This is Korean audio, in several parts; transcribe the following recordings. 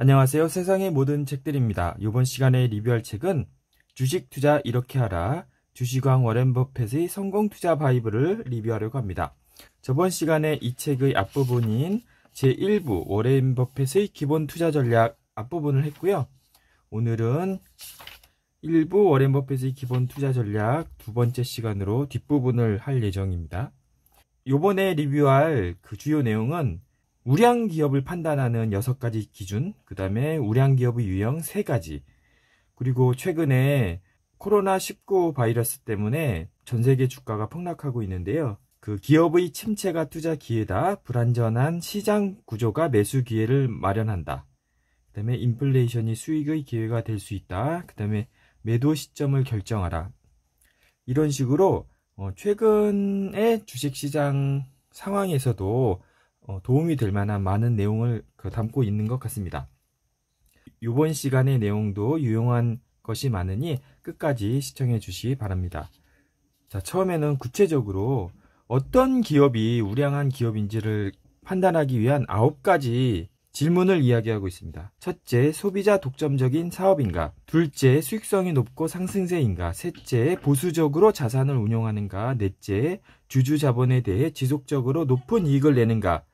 안녕하세요. 세상의 모든 책들입니다. 이번 시간에 리뷰할 책은 주식 투자 이렇게 하라. 주식왕 워렌 버펫의 성공 투자 바이블을 리뷰하려고 합니다. 저번 시간에 이 책의 앞부분인 제1부 워렌 버펫의 기본 투자 전략 앞부분을 했고요. 오늘은 1부 워렌 버펫의 기본 투자 전략 두 번째 시간으로 뒷부분을 할 예정입니다. 요번에 리뷰할 그 주요 내용은 우량 기업을 판단하는 여섯 가지 기준, 그 다음에 우량 기업의 유형 세 가지, 그리고 최근에 코로나19 바이러스 때문에 전 세계 주가가 폭락하고 있는데요. 그 기업의 침체가 투자 기회다. 불안전한 시장 구조가 매수 기회를 마련한다. 그 다음에 인플레이션이 수익의 기회가 될 수 있다. 그 다음에 매도 시점을 결정하라. 이런 식으로 어, 최근의 주식시장 상황에서도 어, 도움이 될 만한 많은 내용을 그 담고 있는 것 같습니다. 이번 시간의 내용도 유용한 것이 많으니 끝까지 시청해 주시기 바랍니다. 자, 처음에는 구체적으로 어떤 기업이 우량한 기업인지를 판단하기 위한 9가지 질문을 이야기하고 있습니다. 첫째, 소비자 독점적인 사업인가? 둘째, 수익성이 높고 상승세인가? 셋째, 보수적으로 자산을 운용하는가? 넷째, 주주 자본에 대해 지속적으로 높은 이익을 내는가?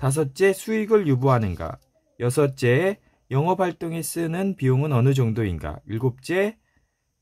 다섯째, 수익을 유보하는가? 여섯째, 영업 활동에 쓰는 비용은 어느 정도인가? 일곱째,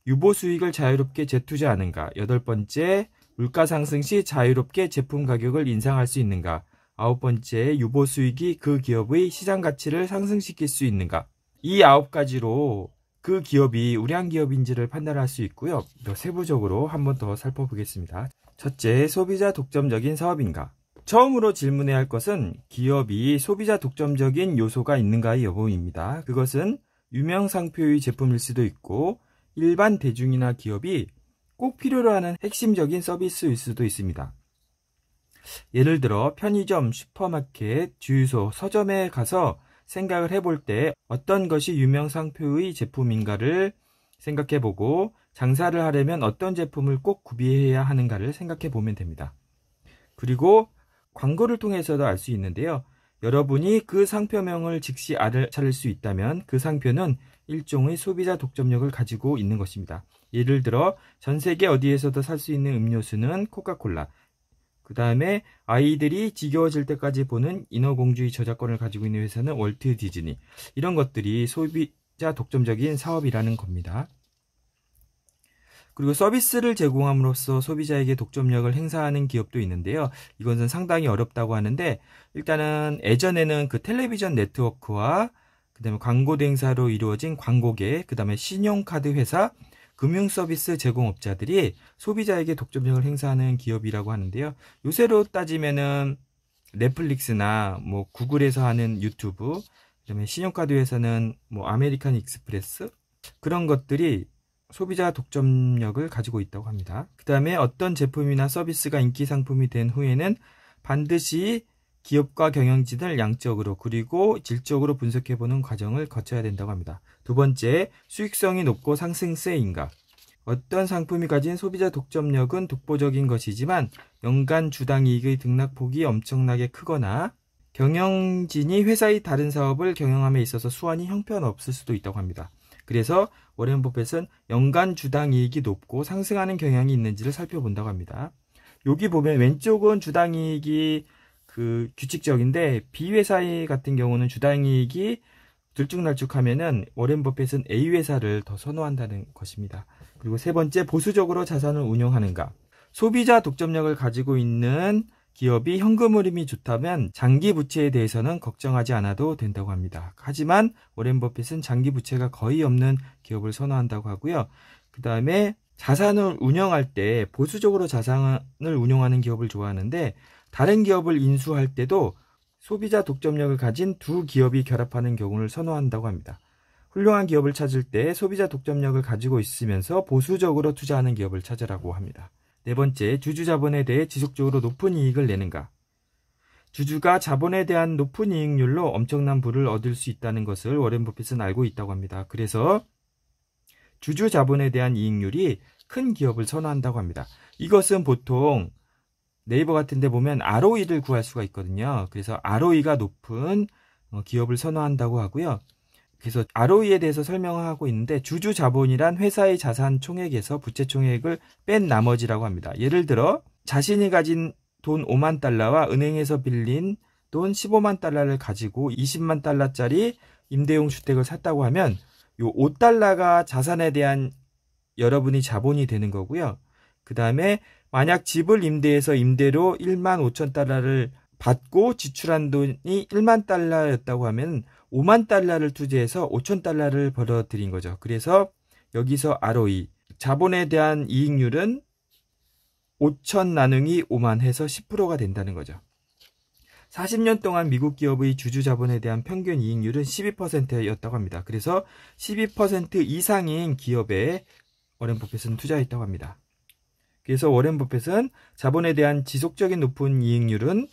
유보 수익을 자유롭게 재투자하는가? 여덟 번째, 물가 상승 시 자유롭게 제품 가격을 인상할 수 있는가? 아홉 번째, 유보 수익이 그 기업의 시장 가치를 상승시킬 수 있는가? 이 아홉 가지로 그 기업이 우량 기업인지를 판단할 수 있고요. 더 세부적으로 한 번 더 살펴보겠습니다. 첫째, 소비자 독점적인 사업인가? 처음으로 질문해야 할 것은 기업이 소비자 독점적인 요소가 있는가의 여부입니다. 그것은 유명 상표의 제품일 수도 있고 일반 대중이나 기업이 꼭 필요로 하는 핵심적인 서비스일 수도 있습니다. 예를 들어 편의점, 슈퍼마켓, 주유소, 서점에 가서 생각을 해볼 때 어떤 것이 유명 상표의 제품인가를 생각해보고 장사를 하려면 어떤 제품을 꼭 구비해야 하는가를 생각해보면 됩니다. 그리고 광고를 통해서도 알 수 있는데요. 여러분이 그 상표명을 즉시 알아차릴 수 있다면 그 상표는 일종의 소비자 독점력을 가지고 있는 것입니다. 예를 들어 전 세계 어디에서도 살 수 있는 음료수는 코카콜라. 그 다음에 아이들이 지겨워질 때까지 보는 인어공주의 저작권을 가지고 있는 회사는 월트 디즈니. 이런 것들이 소비자 독점적인 사업이라는 겁니다. 그리고 서비스를 제공함으로써 소비자에게 독점력을 행사하는 기업도 있는데요. 이것은 상당히 어렵다고 하는데 일단은 예전에는 그 텔레비전 네트워크와 그다음에 광고 대행사로 이루어진 광고계, 그다음에 신용카드 회사, 금융 서비스 제공업자들이 소비자에게 독점력을 행사하는 기업이라고 하는데요. 요새로 따지면은 넷플릭스나 뭐 구글에서 하는 유튜브, 그다음에 신용카드 회사는 뭐 아메리칸 익스프레스 그런 것들이 소비자 독점력을 가지고 있다고 합니다. 그 다음에 어떤 제품이나 서비스가 인기 상품이 된 후에는 반드시 기업과 경영진을 양적으로 그리고 질적으로 분석해보는 과정을 거쳐야 된다고 합니다. 두 번째, 수익성이 높고 상승세 인가. 어떤 상품이 가진 소비자 독점력은 독보적인 것이지만 연간 주당 이익의 등락폭이 엄청나게 크거나 경영진이 회사의 다른 사업을 경영함에 있어서 수완이 형편없을 수도 있다고 합니다. 그래서 워렌 버핏은 연간 주당 이익이 높고 상승하는 경향이 있는지를 살펴본다고 합니다. 여기 보면 왼쪽은 주당 이익이 그 규칙적인데 B 회사 의 같은 경우는 주당 이익이 들쭉날쭉하면은 워렌 버핏은 A 회사를 더 선호한다는 것입니다. 그리고 세 번째 보수적으로 자산을 운용하는가. 소비자 독점력을 가지고 있는 기업이 현금 흐름이 좋다면 장기 부채에 대해서는 걱정하지 않아도 된다고 합니다. 하지만 워렌 버핏은 장기 부채가 거의 없는 기업을 선호한다고 하고요. 그 다음에 자산을 운영할 때 보수적으로 자산을 운영하는 기업을 좋아하는데 다른 기업을 인수할 때도 소비자 독점력을 가진 두 기업이 결합하는 경우를 선호한다고 합니다. 훌륭한 기업을 찾을 때 소비자 독점력을 가지고 있으면서 보수적으로 투자하는 기업을 찾으라고 합니다. 네 번째, 주주 자본에 대해 지속적으로 높은 이익을 내는가. 주주가 자본에 대한 높은 이익률로 엄청난 부를 얻을 수 있다는 것을 워렌 버핏은 알고 있다고 합니다. 그래서 주주 자본에 대한 이익률이 큰 기업을 선호한다고 합니다. 이것은 보통 네이버 같은 데 보면 ROE를 구할 수가 있거든요. 그래서 ROE가 높은 어, 기업을 선호한다고 하고요. 그래서 ROE에 대해서 설명하고 을 있는데 주주 자본이란 회사의 자산 총액에서 부채 총액을 뺀 나머지라고 합니다. 예를 들어 자신이 가진 돈 5만 달러와 은행에서 빌린 돈 15만 달러를 가지고 20만 달러짜리 임대용 주택을 샀다고 하면 요 5달러가 자산에 대한 여러분이 자본이 되는 거고요. 그 다음에 만약 집을 임대해서 임대로 1만 5천 달러를 받고 지출한 돈이 1만 달러였다고 하면 5만 달러를 투자해서 5천 달러를 벌어들인 거죠. 그래서 여기서 ROE 자본에 대한 이익률은 5천 나누기 5만 해서 10%가 된다는 거죠. 40년 동안 미국 기업의 주주 자본에 대한 평균 이익률은 12%였다고 합니다. 그래서 12% 이상인 기업에 워렌 버핏은 투자했다고 합니다. 그래서 워렌 버핏은 자본에 대한 지속적인 높은 이익률은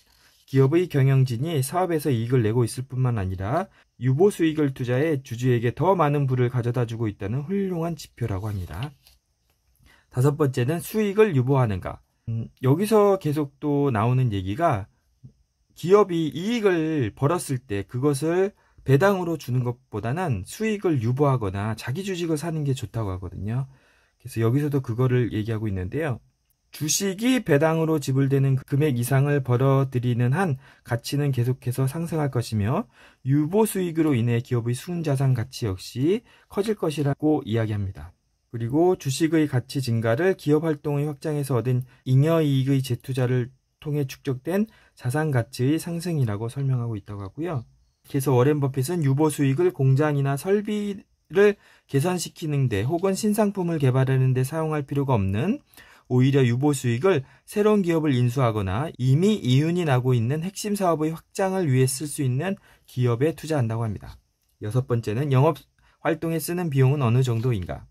기업의 경영진이 사업에서 이익을 내고 있을 뿐만 아니라 유보 수익을 투자해 주주에게 더 많은 부를 가져다 주고 있다는 훌륭한 지표라고 합니다. 다섯 번째는 수익을 유보하는가. 음, 여기서 계속 또 나오는 얘기가 기업이 이익을 벌었을 때 그것을 배당으로 주는 것보다는 수익을 유보하거나 자기 주식을 사는 게 좋다고 하거든요. 그래서 여기서도 그거를 얘기하고 있는데요. 주식이 배당으로 지불되는 금액 이상을 벌어들이는 한 가치는 계속해서 상승할 것이며 유보 수익으로 인해 기업의 순자산 가치 역시 커질 것이라고 이야기합니다. 그리고 주식의 가치 증가를 기업 활동의 확장에서 얻은 잉여 이익의 재투자를 통해 축적된 자산 가치의 상승이라고 설명하고 있다고 하고요. 그래서 워렌 버핏은 유보 수익을 공장이나 설비를 개선시키는 데 혹은 신상품을 개발하는 데 사용할 필요가 없는 오히려 유보 수익을 새로운 기업을 인수하거나 이미 이윤이 나고 있는 핵심 사업의 확장을 위해 쓸 수 있는 기업에 투자한다고 합니다. 여섯 번째는 영업 활동에 쓰는 비용은 어느 정도인가?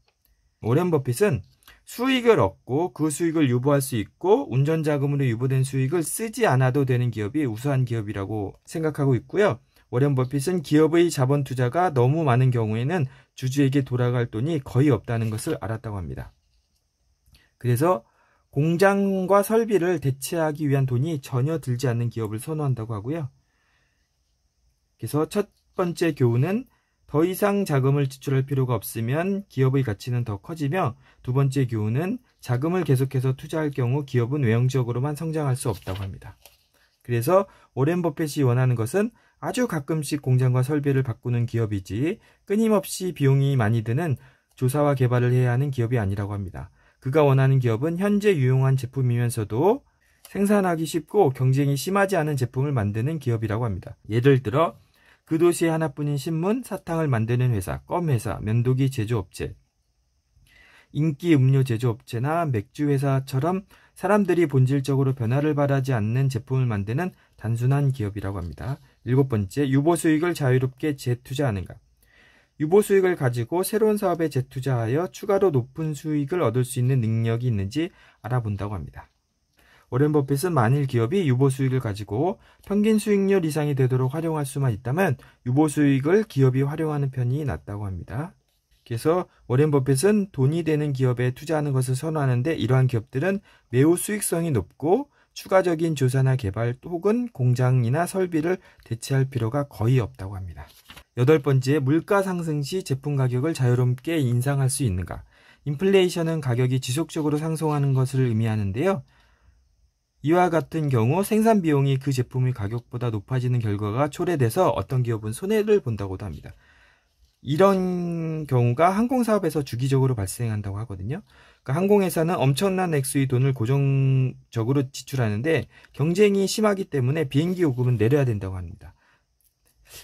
오렌 버핏은 수익을 얻고 그 수익을 유보할 수 있고 운전자금으로 유보된 수익을 쓰지 않아도 되는 기업이 우수한 기업이라고 생각하고 있고요. 워렌 버핏은 기업의 자본 투자가 너무 많은 경우에는 주주에게 돌아갈 돈이 거의 없다는 것을 알았다고 합니다. 그래서 공장과 설비를 대체하기 위한 돈이 전혀 들지 않는 기업을 선호한다고 하고요. 그래서 첫 번째 교훈은 더 이상 자금을 지출할 필요가 없으면 기업의 가치는 더 커지며 두 번째 교훈은 자금을 계속해서 투자할 경우 기업은 외형적으로만 성장할 수 없다고 합니다. 그래서 오랜 버핏이 원하는 것은 아주 가끔씩 공장과 설비를 바꾸는 기업이지 끊임없이 비용이 많이 드는 조사와 개발을 해야 하는 기업이 아니라고 합니다. 그가 원하는 기업은 현재 유용한 제품이면서도 생산하기 쉽고 경쟁이 심하지 않은 제품을 만드는 기업이라고 합니다. 예를 들어 그 도시에 하나뿐인 신문, 사탕을 만드는 회사, 껌 회사, 면도기 제조업체, 인기 음료 제조업체나 맥주 회사처럼 사람들이 본질적으로 변화를 바라지 않는 제품을 만드는 단순한 기업이라고 합니다. 일곱 번째, 유보 수익을 자유롭게 재투자하는가. 유보 수익을 가지고 새로운 사업에 재투자하여 추가로 높은 수익을 얻을 수 있는 능력이 있는지 알아본다고 합니다. 오렌 버핏은 만일 기업이 유보 수익을 가지고 평균 수익률 이상이 되도록 활용할 수만 있다면 유보 수익을 기업이 활용하는 편이 낫다고 합니다. 그래서 워렌 버핏은 돈이 되는 기업에 투자하는 것을 선호하는데 이러한 기업들은 매우 수익성이 높고 추가적인 조사나 개발 혹은 공장이나 설비를 대체할 필요가 거의 없다고 합니다. 여덟 번째, 물가 상승 시 제품 가격을 자유롭게 인상할 수 있는가? 인플레이션은 가격이 지속적으로 상승하는 것을 의미하는데요. 이와 같은 경우 생산 비용이 그 제품의 가격보다 높아지는 결과가 초래돼서 어떤 기업은 손해를 본다고도 합니다. 이런 경우가 항공 사업에서 주기적으로 발생한다고 하거든요. 그러니까 항공회사는 엄청난 액수의 돈을 고정적으로 지출하는데 경쟁이 심하기 때문에 비행기 요금은 내려야 된다고 합니다.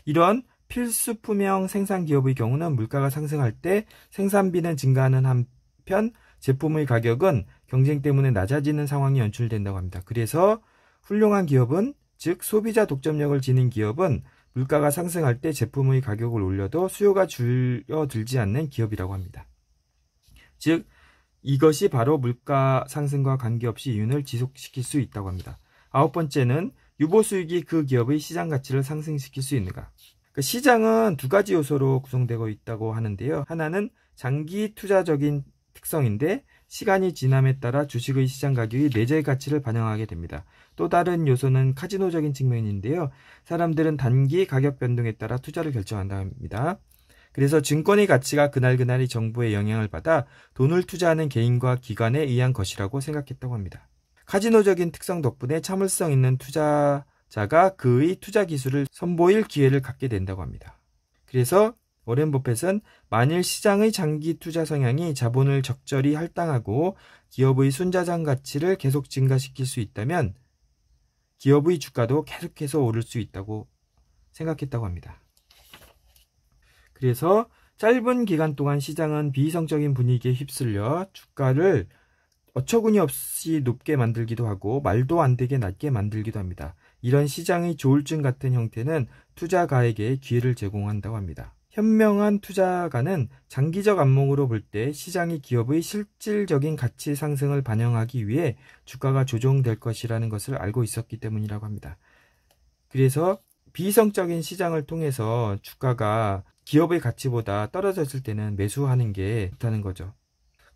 이런 필수 품형 생산 기업의 경우는 물가가 상승할 때 생산비는 증가하는 한편 제품의 가격은 경쟁 때문에 낮아지는 상황이 연출된다고 합니다. 그래서 훌륭한 기업은 즉 소비자 독점력을 지닌 기업은 물가가 상승할 때 제품의 가격을 올려도 수요가 줄어들지 않는 기업이라고 합니다. 즉 이것이 바로 물가 상승과 관계없이 이윤을 지속시킬 수 있다고 합니다. 아홉 번째는 유보 수익이 그 기업의 시장 가치를 상승시킬 수 있는가? 그러니까 시장은 두 가지 요소로 구성되고 있다고 하는데요. 하나는 장기 투자적인 특성인데 시간이 지남에 따라 주식의 시장 가격이 내재 가치를 반영하게 됩니다. 또 다른 요소는 카지노적인 측면인데요. 사람들은 단기 가격 변동에 따라 투자를 결정한다 합니다. 그래서 증권의 가치가 그날그날이 정부의 영향을 받아 돈을 투자하는 개인과 기관에 의한 것이라고 생각했다고 합니다. 카지노적인 특성 덕분에 참을성 있는 투자 자가 그의 투자 기술을 선보일 기회를 갖게 된다고 합니다. 그래서 워렌 버펫은 만일 시장의 장기 투자 성향이 자본을 적절히 할당하고 기업의 순자산 가치를 계속 증가시킬 수 있다면 기업의 주가도 계속해서 오를 수 있다고 생각했다고 합니다. 그래서 짧은 기간 동안 시장은 비이성적인 분위기에 휩쓸려 주가를 어처구니 없이 높게 만들기도 하고 말도 안 되게 낮게 만들기도 합니다. 이런 시장의 조울증 같은 형태는 투자가에게 기회를 제공한다고 합니다. 현명한 투자가는 장기적 안목으로 볼 때 시장이 기업의 실질적인 가치 상승을 반영하기 위해 주가가 조정될 것이라는 것을 알고 있었기 때문이라고 합니다. 그래서 비이성적인 시장을 통해서 주가가 기업의 가치보다 떨어졌을 때는 매수하는 게 좋다는 거죠.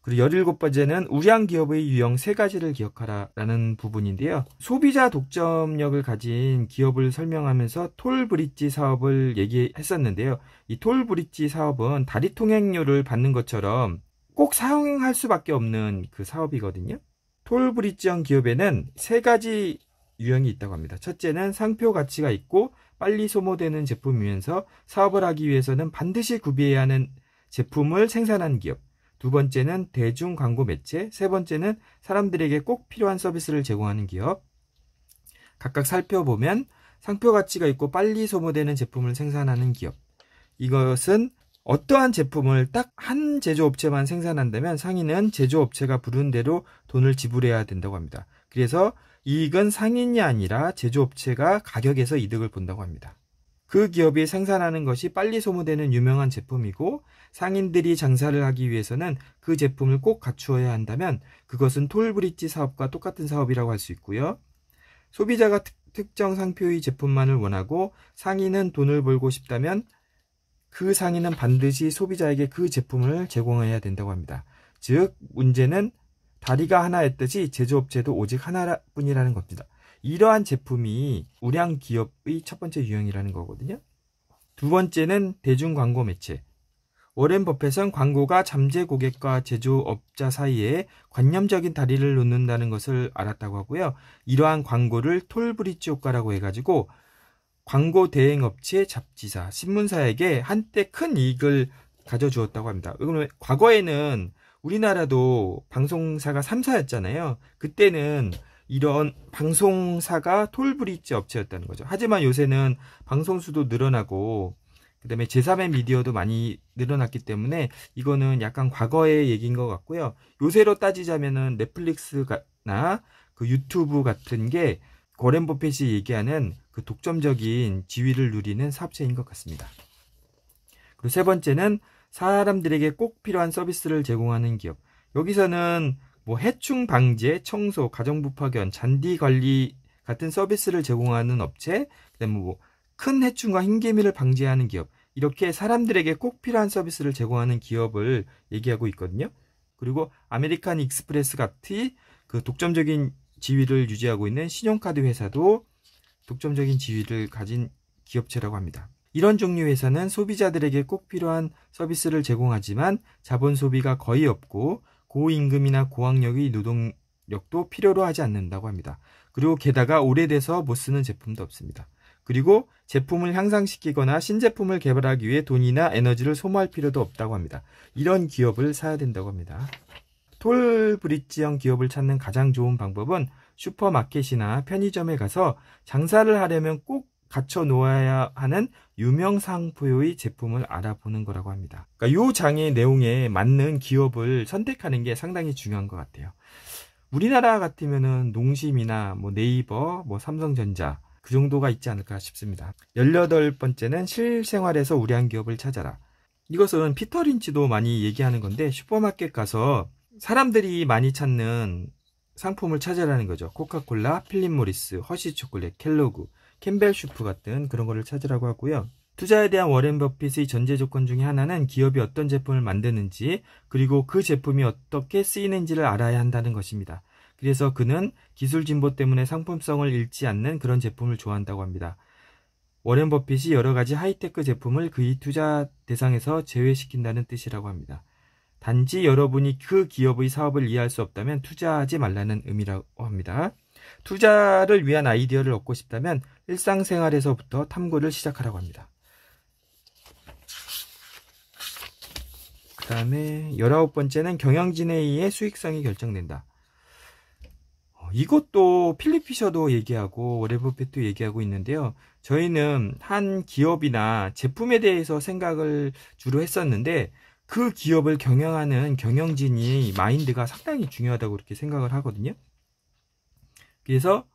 그리고 17번째는 우량 기업의 유형 세 가지를 기억하라 라는 부분인데요. 소비자 독점력을 가진 기업을 설명하면서 톨브릿지 사업을 얘기했었는데요. 이 톨브릿지 사업은 다리 통행료를 받는 것처럼 꼭 사용할 수밖에 없는 그 사업이거든요. 톨브릿지형 기업에는 세 가지 유형이 있다고 합니다. 첫째는 상표 가치가 있고 빨리 소모되는 제품이면서 사업을 하기 위해서는 반드시 구비해야 하는 제품을 생산한 기업. 두 번째는 대중 광고 매체, 세 번째는 사람들에게 꼭 필요한 서비스를 제공하는 기업. 각각 살펴보면 상표 가치가 있고 빨리 소모되는 제품을 생산하는 기업. 이것은 어떠한 제품을 딱 한 제조업체만 생산한다면 상인은 제조업체가 부른 대로 돈을 지불해야 된다고 합니다. 그래서 이익은 상인이 아니라 제조업체가 가격에서 이득을 본다고 합니다. 그 기업이 생산하는 것이 빨리 소모되는 유명한 제품이고 상인들이 장사를 하기 위해서는 그 제품을 꼭 갖추어야 한다면 그것은 톨브릿지 사업과 똑같은 사업이라고 할 수 있고요. 소비자가 특, 정 상표의 제품만을 원하고 상인은 돈을 벌고 싶다면 그 상인은 반드시 소비자에게 그 제품을 제공해야 된다고 합니다. 즉 문제는 다리가 하나였듯이 제조업체도 오직 하나뿐이라는 겁니다. 이러한 제품이 우량 기업의 첫 번째 유형이라는 거거든요. 두 번째는 대중 광고 매체. 워렌 버펫은 광고가 잠재 고객과 제조업자 사이에 관념적인 다리를 놓는다는 것을 알았다고 하고요. 이러한 광고를 톨브리지 효과라고 해가지고 광고 대행 업체, 잡지사, 신문사에게 한때 큰 이익을 가져주었다고 합니다. 과거에는 우리나라도 방송사가 3사였잖아요. 그때는 이런 방송사가 톨브리지 업체였다는 거죠. 하지만 요새는 방송수도 늘어나고 그다음에 제3의 미디어도 많이 늘어났기 때문에 이거는 약간 과거의 얘기인 것 같고요. 요새로 따지자면은 넷플릭스나 그 유튜브 같은 게 고렌 버핏이 얘기하는 그 독점적인 지위를 누리는 사업체인 것 같습니다. 그리고 세 번째는 사람들에게 꼭 필요한 서비스를 제공하는 기업. 여기서는 뭐 해충 방제, 청소, 가정부 파견, 잔디 관리 같은 서비스를 제공하는 업체, 그다음에 뭐큰 해충과 흰개미를 방지하는 기업 이렇게 사람들에게 꼭 필요한 서비스를 제공하는 기업을 얘기하고 있거든요. 그리고 아메리칸 익스프레스 같은그 독점적인 지위를 유지하고 있는 신용카드 회사도 독점적인 지위를 가진 기업체라고 합니다. 이런 종류 회사는 소비자들에게 꼭 필요한 서비스를 제공하지만 자본 소비가 거의 없고 고임금이나 고학력의 노동력도 필요로 하지 않는다고 합니다. 그리고 게다가 오래돼서 못 쓰는 제품도 없습니다. 그리고 제품을 향상시키거나 신제품을 개발하기 위해 돈이나 에너지를 소모할 필요도 없다고 합니다. 이런 기업을 사야 된다고 합니다. 톨 브릿지형 기업을 찾는 가장 좋은 방법은 슈퍼마켓이나 편의점에 가서 장사를 하려면 꼭 갖춰 놓아야 하는 유명 상표의 제품을 알아보는 거라고 합니다. 그러니까 이 장의 내용에 맞는 기업을 선택하는 게 상당히 중요한 것 같아요. 우리나라 같으면은 농심이나 뭐 네이버, 뭐 삼성전자 그 정도가 있지 않을까 싶습니다. 18번째는 실생활에서 우량 기업을 찾아라. 이것은 피터 린치도 많이 얘기하는 건데 슈퍼마켓 가서 사람들이 많이 찾는 상품을 찾아라는 거죠. 코카콜라, 필립 모리스, 허시 초콜릿, 켈로그 캠벨 슈프 같은 그런 거를 찾으라고 하고요. 투자에 대한 워렌 버핏의 전제 조건 중에 하나는 기업이 어떤 제품을 만드는지 그리고 그 제품이 어떻게 쓰이는지를 알아야 한다는 것입니다. 그래서 그는 기술 진보 때문에 상품성을 잃지 않는 그런 제품을 좋아한다고 합니다. 워렌 버핏이 여러 가지 하이테크 제품을 그의 투자 대상에서 제외시킨다는 뜻이라고 합니다. 단지 여러분이 그 기업의 사업을 이해할 수 없다면 투자하지 말라는 의미라고 합니다. 투자를 위한 아이디어를 얻고 싶다면 일상생활에서부터 탐구를 시작하라고 합니다. 그 다음에 열아홉 번째는 경영진에 의해 수익성이 결정된다. 어, 이것도 필리피셔도 얘기하고 워레버핏도 얘기하고 있는데요. 저희는 한 기업이나 제품에 대해서 생각을 주로 했었는데 그 기업을 경영하는 경영진이 마인드가 상당히 중요하다고 그렇게 생각을 하거든요. 그래서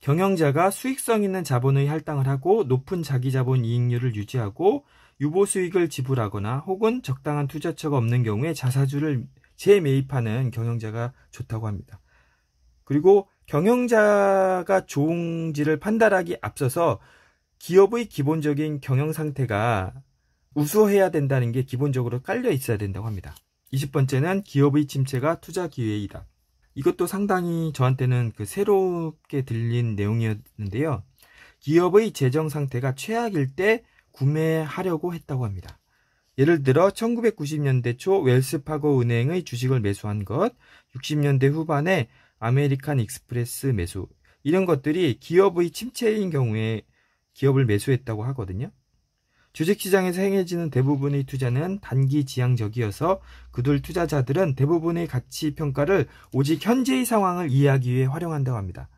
경영자가 수익성 있는 자본의 할당을 하고 높은 자기 자본 이익률을 유지하고 유보 수익을 지불하거나 혹은 적당한 투자처가 없는 경우에 자사주를 재매입하는 경영자가 좋다고 합니다. 그리고 경영자가 좋은지를 판단하기 앞서서 기업의 기본적인 경영 상태가 우수해야 된다는 게 기본적으로 깔려 있어야 된다고 합니다. 20번째는 기업의 침체가 투자 기회이다. 이것도 상당히 저한테는 그 새롭게 들린 내용이었는데요. 기업의 재정 상태가 최악일 때 구매하려고 했다고 합니다. 예를 들어 1990년대 초 웰스파고 은행의 주식을 매수한 것, 60년대 후반에 아메리칸 익스프레스 매수 이런 것들이 기업의 침체인 경우에 기업을 매수했다고 하거든요. 주식시장에서 행해지는 대부분의 투자는 단기 지향적이어서 그들 투자자들은 대부분의 가치 평가를 오직 현재의 상황을 이해하기 위해 활용한다고 합니다.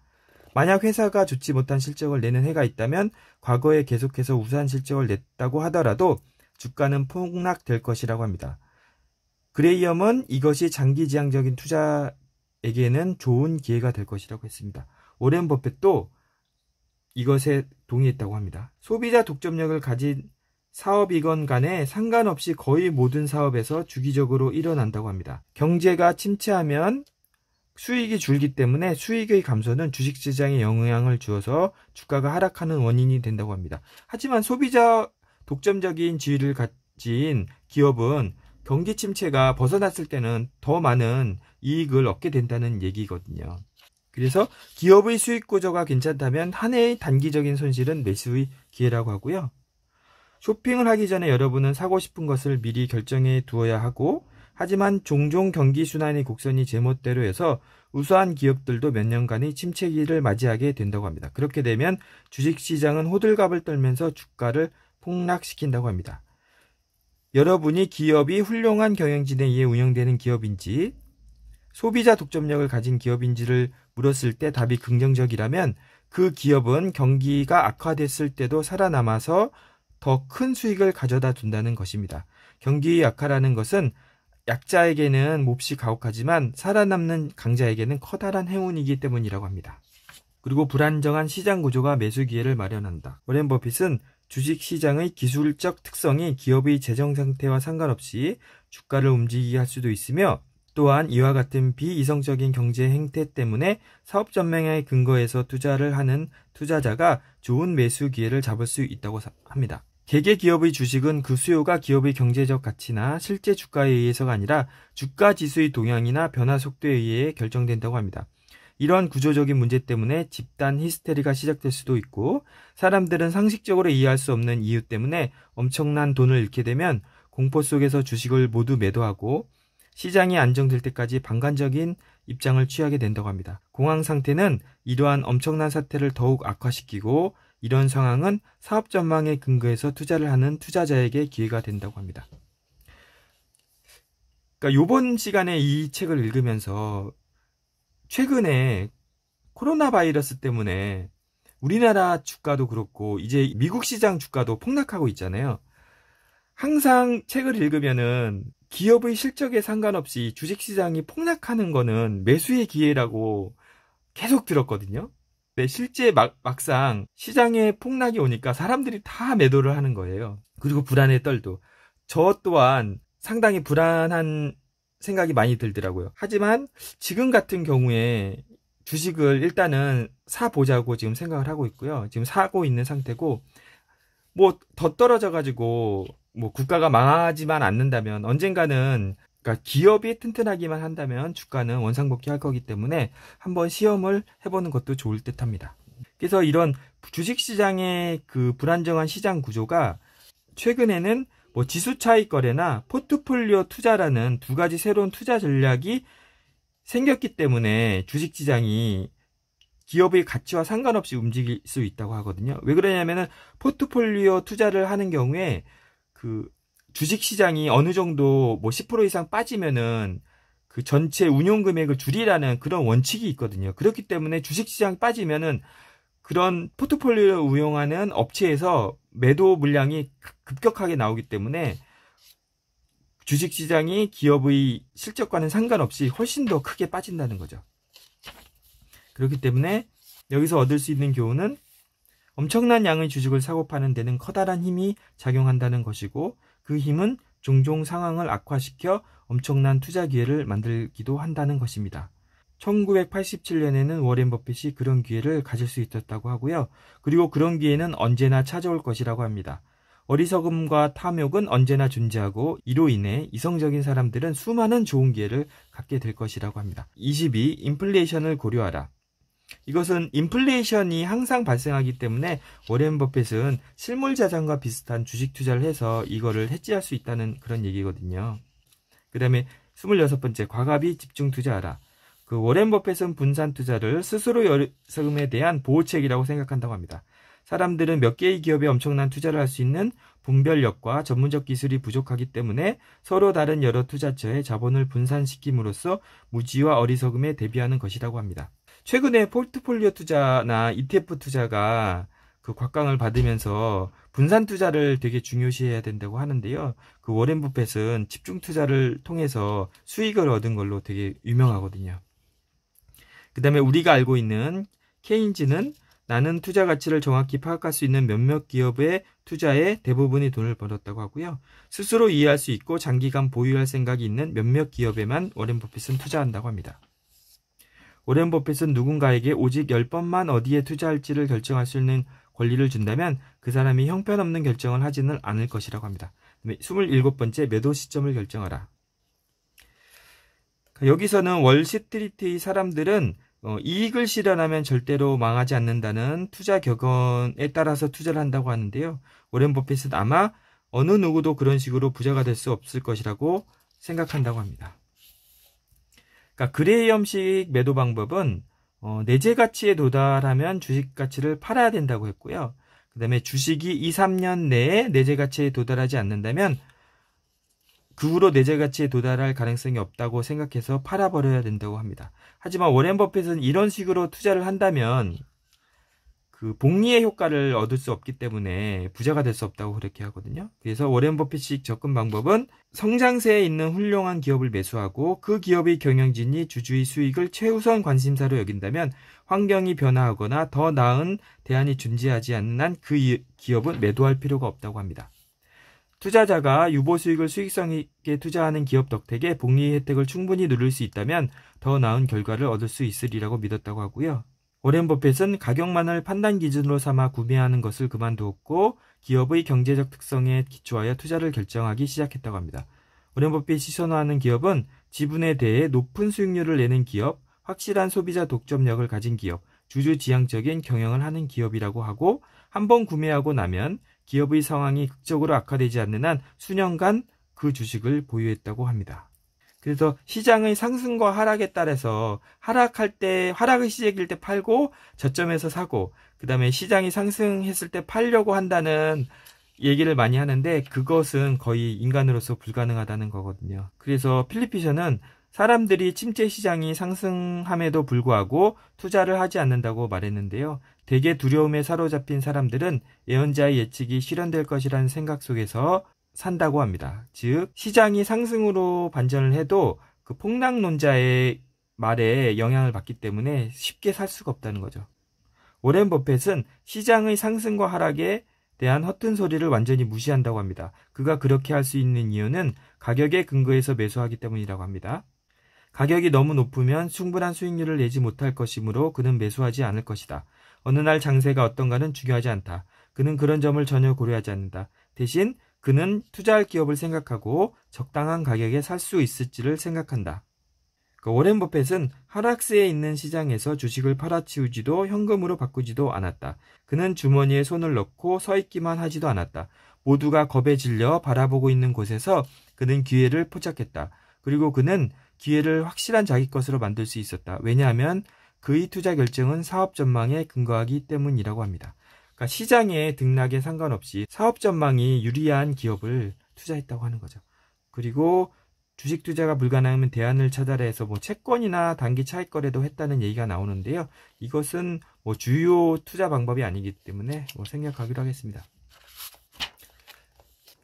만약 회사가 좋지 못한 실적을 내는 해가 있다면 과거에 계속해서 우수한 실적을 냈다고 하더라도 주가는 폭락될 것이라고 합니다. 그레이엄은 이것이 장기 지향적인 투자에게는 좋은 기회가 될 것이라고 했습니다. 오랜 버핏도 이것에 동의했다고 합니다. 소비자 독점력을 가진 사업이건 간에 상관없이 거의 모든 사업에서 주기적으로 일어난다고 합니다. 경제가 침체하면 수익이 줄기 때문에 수익의 감소는 주식시장에 영향을 주어서 주가가 하락하는 원인이 된다고 합니다. 하지만 소비자 독점적인 지위를 가진 기업은 경기 침체가 벗어났을 때는 더 많은 이익을 얻게 된다는 얘기거든요. 그래서 기업의 수익 구조가 괜찮다면 한 해의 단기적인 손실은 매수의 기회라고 하고요. 쇼핑을 하기 전에 여러분은 사고 싶은 것을 미리 결정해 두어야 하고 하지만 종종 경기 순환의 곡선이 제멋대로 해서 우수한 기업들도 몇 년간의 침체기를 맞이하게 된다고 합니다. 그렇게 되면 주식 시장은 호들갑을 떨면서 주가를 폭락시킨다고 합니다. 여러분이 기업이 훌륭한 경영진에 의해 운영되는 기업인지 소비자 독점력을 가진 기업인지를 물었을 때 답이 긍정적이라면 그 기업은 경기가 악화됐을 때도 살아남아서 더큰 수익을 가져다 둔다는 것입니다. 경기 약화라는 것은 약자에게는 몹시 가혹하지만 살아남는 강자에게는 커다란 행운이기 때문이라고 합니다. 그리고 불안정한 시장 구조가 매수 기회를 마련한다. 워렌 버핏은 주식 시장의 기술적 특성이 기업의 재정 상태와 상관없이 주가를 움직이게 할 수도 있으며 또한 이와 같은 비이성적인 경제 행태 때문에 사업 전망의 근거에서 투자를 하는 투자자가 좋은 매수 기회를 잡을 수 있다고 합니다. 개개 기업의 주식은 그 수요가 기업의 경제적 가치나 실제 주가에 의해서가 아니라 주가 지수의 동향이나 변화 속도에 의해 결정된다고 합니다. 이러한 구조적인 문제 때문에 집단 히스테리가 시작될 수도 있고 사람들은 상식적으로 이해할 수 없는 이유 때문에 엄청난 돈을 잃게 되면 공포 속에서 주식을 모두 매도하고 시장이 안정될 때까지 반관적인 입장을 취하게 된다고 합니다. 공황 상태는 이러한 엄청난 사태를 더욱 악화시키고 이런 상황은 사업 전망에 근거해서 투자를 하는 투자자에게 기회가 된다고 합니다. 그러니까 요번 시간에 이 책을 읽으면서 최근에 코로나 바이러스 때문에 우리나라 주가도 그렇고 이제 미국 시장 주가도 폭락하고 있잖아요. 항상 책을 읽으면은 기업의 실적에 상관없이 주식 시장이 폭락하는 거는 매수의 기회라고 계속 들었거든요. 있데 실제 막, 막상 시장에 폭락이 오니까 사람들이 다 매도를 하는 거예요. 그리고 불안의 떨도. 저 또한 상당히 불안한 생각이 많이 들더라고요. 하지만 지금 같은 경우에 주식을 일단은 사보자고 지금 생각을 하고 있고요. 지금 사고 있는 상태고, 뭐, 더 떨어져가지고, 뭐, 국가가 망하지만 않는다면 언젠가는 그러니까 기업이 튼튼하기만 한다면 주가는 원상복귀할 거기 때문에 한번 시험을 해보는 것도 좋을 듯합니다. 그래서 이런 주식시장의 그 불안정한 시장 구조가 최근에는 뭐 지수 차익 거래나 포트폴리오 투자라는 두 가지 새로운 투자 전략이 생겼기 때문에 주식시장이 기업의 가치와 상관없이 움직일 수 있다고 하거든요. 왜 그러냐면은 포트폴리오 투자를 하는 경우에 그 주식 시장이 어느 정도 뭐 10% 이상 빠지면은 그 전체 운용 금액을 줄이라는 그런 원칙이 있거든요. 그렇기 때문에 주식 시장 빠지면은 그런 포트폴리오를 운용하는 업체에서 매도 물량이 급격하게 나오기 때문에 주식 시장이 기업의 실적과는 상관없이 훨씬 더 크게 빠진다는 거죠. 그렇기 때문에 여기서 얻을 수 있는 교훈은 엄청난 양의 주식을 사고 파는 데는 커다란 힘이 작용한다는 것이고 그 힘은 종종 상황을 악화시켜 엄청난 투자 기회를 만들기도 한다는 것입니다. 1987년에는 워렌 버핏이 그런 기회를 가질 수 있었다고 하고요. 그리고 그런 기회는 언제나 찾아올 것이라고 합니다. 어리석음과 탐욕은 언제나 존재하고 이로 인해 이성적인 사람들은 수많은 좋은 기회를 갖게 될 것이라고 합니다. 22. 인플레이션을 고려하라. 이것은 인플레이션이 항상 발생하기 때문에 워렌 버핏은 실물 자산과 비슷한 주식 투자를 해서 이거를 해지할 수 있다는 그런 얘기거든요. 그 다음에 26번째, 과감히 집중 투자하라. 그 워렌 버핏은 분산 투자를 스스로 여성에 대한 보호책이라고 생각한다고 합니다. 사람들은 몇 개의 기업에 엄청난 투자를 할 수 있는 분별력과 전문적 기술이 부족하기 때문에 서로 다른 여러 투자처의 자본을 분산시킴으로써 무지와 어리석음에 대비하는 것이라고 합니다. 최근에 포트폴리오 투자나 ETF 투자가 그 곽강을 받으면서 분산 투자를 되게 중요시해야 된다고 하는데요. 그 워렌 부펫은 집중 투자를 통해서 수익을 얻은 걸로 되게 유명하거든요. 그다음에 우리가 알고 있는 케인즈는 나는 투자 가치를 정확히 파악할 수 있는 몇몇 기업의 투자에 대부분이 돈을 벌었다고 하고요. 스스로 이해할 수 있고 장기간 보유할 생각이 있는 몇몇 기업에만 워렌 버핏은 투자한다고 합니다. 오랜 버핏은 누군가에게 오직 10번만 어디에 투자할지를 결정할 수 있는 권리를 준다면 그 사람이 형편없는 결정을 하지는 않을 것이라고 합니다. 27번째 매도 시점을 결정하라. 여기서는 월시트리트의 사람들은 어, 이익을 실현하면 절대로 망하지 않는다는 투자 격언에 따라서 투자를 한다고 하는데요. 오랜 버핏은 아마 어느 누구도 그런 식으로 부자가 될 수 없을 것이라고 생각한다고 합니다. 그러니까 그레이엄식 매도 방법은 어, 내재 가치에 도달하면 주식 가치를 팔아야 된다고 했고요. 그다음에 주식이 2, 3년 내에 내재 가치에 도달하지 않는다면 그 후로 내재 가치에 도달할 가능성이 없다고 생각해서 팔아버려야 된다고 합니다. 하지만 워렌 버핏은 이런 식으로 투자를 한다면 그 복리의 효과를 얻을 수 없기 때문에 부자가 될 수 없다고 그렇게 하거든요. 그래서 워렌 버핏식 접근 방법은 성장세에 있는 훌륭한 기업을 매수하고 그 기업의 경영진이 주주의 수익을 최우선 관심사로 여긴다면 환경이 변화하거나 더 나은 대안이 존재하지 않는 한 그 기업은 매도할 필요가 없다고 합니다. 투자자가 유보 수익을 수익성 있게 투자하는 기업 덕택에 복리 혜택을 충분히 누릴 수 있다면 더 나은 결과를 얻을 수 있으리라고 믿었다고 하고요. 오렌 버핏은 가격만을 판단 기준으로 삼아 구매하는 것을 그만두었고 기업의 경제적 특성에 기초하여 투자를 결정하기 시작했다고 합니다. 오렌 버핏이 선호하는 기업은 지분에 대해 높은 수익률을 내는 기업, 확실한 소비자 독점력을 가진 기업, 주주 지향적인 경영을 하는 기업이라고 하고 한번 구매하고 나면 기업의 상황이 극적으로 악화되지 않는 한 수년간 그 주식을 보유했다고 합니다. 그래서 시장의 상승과 하락에 따라서 하락할 때 하락의 시작일 때 팔고 저점에서 사고 그다음에 시장이 상승했을 때 팔려고 한다는 얘기를 많이 하는데 그것은 거의 인간으로서 불가능하다는 거거든요. 그래서 필리피션은 사람들이 침체 시장이 상승함에도 불구하고 투자를 하지 않는다고 말했는데요. 대개 두려움에 사로잡힌 사람들은 예언자의 예측이 실현될 것이라는 생각 속에서 산다고 합니다. 즉 시장이 상승으로 반전을 해도 그 폭락론자의 말에 영향을 받기 때문에 쉽게 살 수가 없다는 거죠. 오렌 버펫은 시장의 상승과 하락에 대한 허튼 소리를 완전히 무시한다고 합니다. 그가 그렇게 할 수 있는 이유는 가격의 근거에서 매수하기 때문이라고 합니다. 가격이 너무 높으면 충분한 수익률을 내지 못할 것이므로 그는 매수하지 않을 것이다. 어느 날 장세가 어떤가는 중요하지 않다. 그는 그런 점을 전혀 고려하지 않는다. 대신 그는 투자할 기업을 생각하고 적당한 가격에 살 수 있을지를 생각한다. 그 워렌 버펫은 하락세에 있는 시장에서 주식을 팔아치우지도 현금으로 바꾸지도 않았다. 그는 주머니에 손을 넣고 서 있기만 하지도 않았다. 모두가 겁에 질려 바라보고 있는 곳에서 그는 기회를 포착했다. 그리고 그는 기회를 확실한 자기 것으로 만들 수 있었다. 왜냐하면 그의 투자 결정은 사업 전망에 근거하기 때문이라고 합니다. 그러니까 시장의 등락에 상관없이 사업 전망이 유리한 기업을 투자했다고 하는 거죠. 그리고 주식 투자가 불가능하면 대안을 찾아내서뭐 채권이나 단기 차익 거래도 했다는 얘기가 나오는데요. 이것은 뭐 주요 투자 방법이 아니기 때문에 뭐 생략하기로 하겠습니다.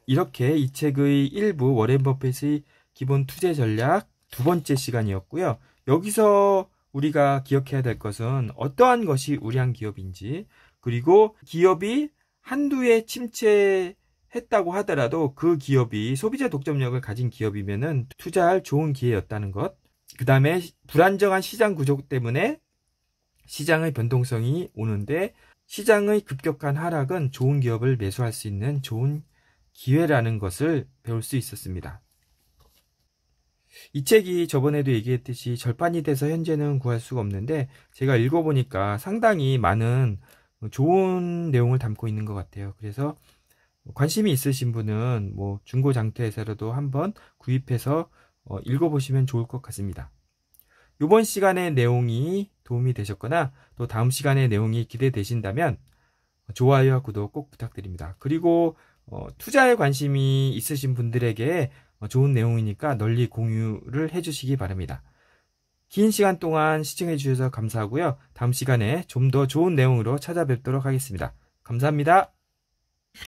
이렇게 이 책의 일부 워렌 버핏의 기본 투자 전략 두 번째 시간이었고요. 여기서 우리가 기억해야 될 것은 어떠한 것이 우량 기업인지 그리고 기업이 한두 해 침체했다고 하더라도 그 기업이 소비자 독점력을 가진 기업이면은 투자할 좋은 기회였다는 것. 그 다음에 불안정한 시장 구조 때문에 시장의 변동성이 오는데 시장의 급격한 하락은 좋은 기업을 매수할 수 있는 좋은 기회라는 것을 배울 수 있었습니다. 이 책이 저번에도 얘기했듯이 절판이 돼서 현재는 구할 수가 없는데 제가 읽어보니까 상당히 많은 좋은 내용을 담고 있는 것 같아요. 그래서 관심이 있으신 분은 뭐 중고 장터에서라도 한번 구입해서 어, 읽어보시면 좋을 것 같습니다. 이번 시간의 내용이 도움이 되셨거나 또 다음 시간의 내용이 기대되신다면 좋아요와 구독 꼭 부탁드립니다. 그리고 어, 투자에 관심이 있으신 분들에게 좋은 내용이니까 널리 공유를 해주시기 바랍니다. 긴 시간 동안 시청해 주셔서 감사하고요. 다음 시간에 좀 더 좋은 내용으로 찾아뵙도록 하겠습니다. 감사합니다.